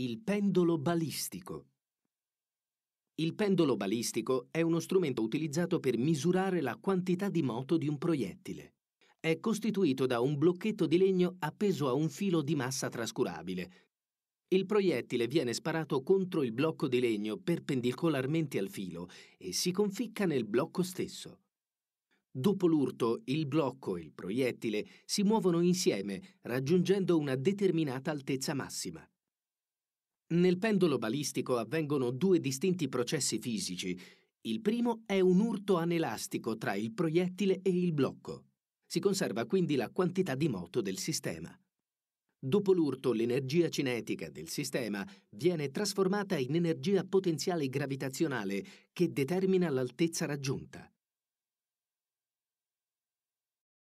Il pendolo balistico. Il pendolo balistico è uno strumento utilizzato per misurare la quantità di moto di un proiettile. È costituito da un blocchetto di legno appeso a un filo di massa trascurabile. Il proiettile viene sparato contro il blocco di legno perpendicolarmente al filo e si conficca nel blocco stesso. Dopo l'urto, il blocco e il proiettile si muovono insieme, raggiungendo una determinata altezza massima. Nel pendolo balistico avvengono due distinti processi fisici. Il primo è un urto anelastico tra il proiettile e il blocco. Si conserva quindi la quantità di moto del sistema. Dopo l'urto l'energia cinetica del sistema viene trasformata in energia potenziale gravitazionale che determina l'altezza raggiunta.